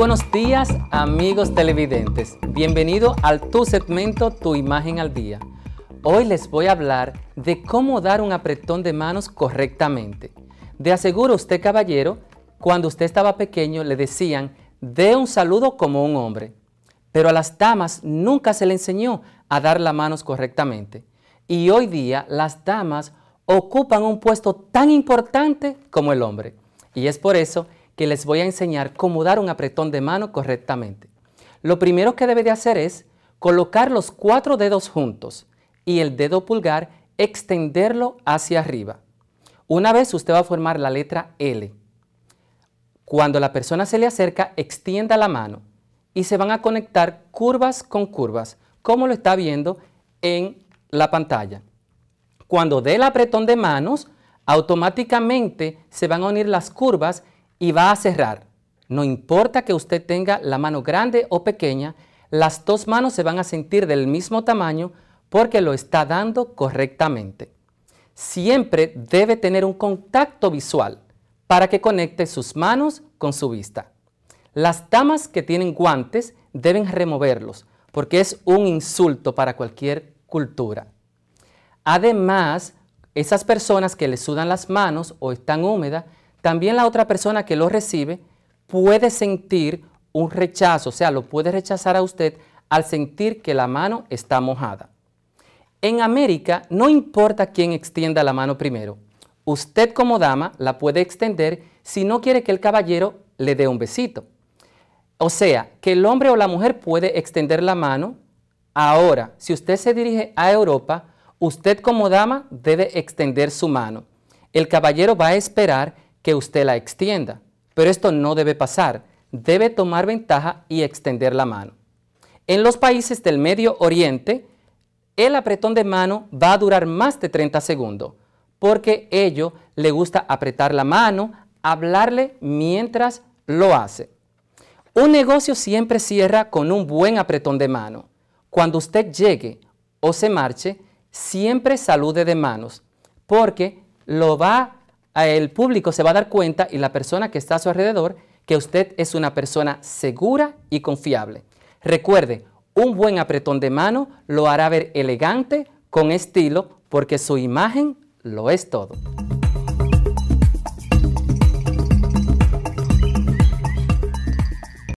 Buenos días amigos televidentes, bienvenido al tu segmento Tu Imagen al Día. Hoy les voy a hablar de cómo dar un apretón de manos correctamente. De aseguro usted caballero, cuando usted estaba pequeño le decían, dé un saludo como un hombre. Pero a las damas nunca se le enseñó a dar las manos correctamente. Y hoy día las damas ocupan un puesto tan importante como el hombre. Y es por eso que les voy a enseñar cómo dar un apretón de mano correctamente. Lo primero que debe de hacer es colocar los cuatro dedos juntos y el dedo pulgar extenderlo hacia arriba. Una vez usted va a formar la letra L. Cuando la persona se le acerca, extienda la mano y se van a conectar curvas con curvas, como lo está viendo en la pantalla. Cuando dé el apretón de manos, automáticamente se van a unir las curvas y va a cerrar. No importa que usted tenga la mano grande o pequeña, las dos manos se van a sentir del mismo tamaño porque lo está dando correctamente. Siempre debe tener un contacto visual para que conecte sus manos con su vista. Las damas que tienen guantes deben removerlos porque es un insulto para cualquier cultura. Además, esas personas que le sudan las manos o están húmedas también la otra persona que lo recibe puede sentir un rechazo, o sea, lo puede rechazar a usted al sentir que la mano está mojada. En América no importa quién extienda la mano primero. Usted como dama la puede extender si no quiere que el caballero le dé un besito. O sea, que el hombre o la mujer puede extender la mano. Ahora, si usted se dirige a Europa, usted como dama debe extender su mano. El caballero va a esperar que usted la extienda, pero esto no debe pasar, debe tomar ventaja y extender la mano. En los países del Medio Oriente, el apretón de mano va a durar más de 30 segundos, porque ello le gusta apretar la mano, hablarle mientras lo hace. Un negocio siempre cierra con un buen apretón de mano. Cuando usted llegue o se marche, siempre salude de manos, porque lo va el público se va a dar cuenta y la persona que está a su alrededor que usted es una persona segura y confiable. Recuerde, un buen apretón de mano lo hará ver elegante, con estilo, porque su imagen lo es todo.